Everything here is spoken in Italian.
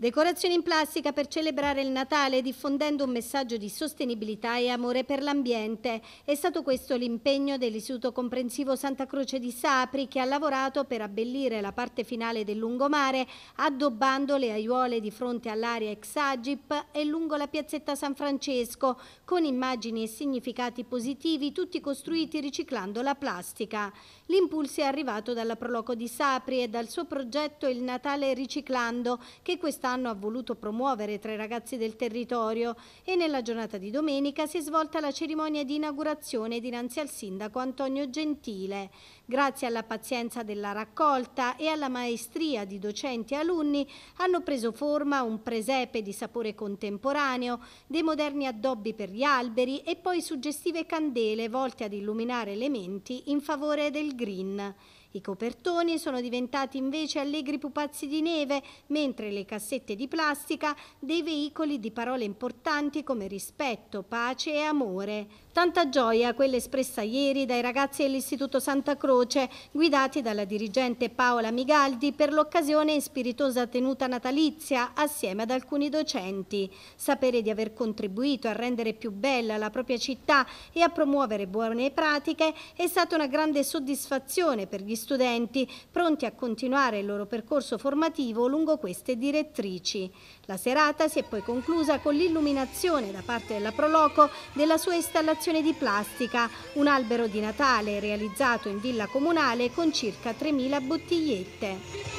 Decorazioni in plastica per celebrare il Natale diffondendo un messaggio di sostenibilità e amore per l'ambiente. È stato questo l'impegno dell'Istituto Comprensivo Santa Croce di Sapri che ha lavorato per abbellire la parte finale del lungomare addobbando le aiuole di fronte all'area ex Agip e lungo la piazzetta San Francesco con immagini e significati positivi tutti costruiti riciclando la plastica. L'impulso è arrivato dalla Proloco di Sapri e dal suo progetto Il Natale Riciclando che questa quest'anno ha voluto promuovere tra i ragazzi del territorio e nella giornata di domenica si è svolta la cerimonia di inaugurazione dinanzi al sindaco Antonio Gentile. Grazie alla pazienza della raccolta e alla maestria di docenti e alunni hanno preso forma un presepe di sapore contemporaneo, dei moderni addobbi per gli alberi e poi suggestive candele volte ad illuminare le menti in favore del green. I copertoni sono diventati invece allegri pupazzi di neve, mentre le cassette di plastica dei veicoli di parole importanti come rispetto, pace e amore. Tanta gioia quella espressa ieri dai ragazzi dell'Istituto Santa Croce, guidati dalla dirigente Paola Migaldi per l'occasione in spiritosa tenuta natalizia assieme ad alcuni docenti. Sapere di aver contribuito a rendere più bella la propria città e a promuovere buone pratiche è stata una grande soddisfazione per gli studenti pronti a continuare il loro percorso formativo lungo queste direttrici. La serata si è poi conclusa con l'illuminazione da parte della Proloco della sua installazione di plastica, un albero di Natale realizzato in villa comunale con circa 3.000 bottigliette.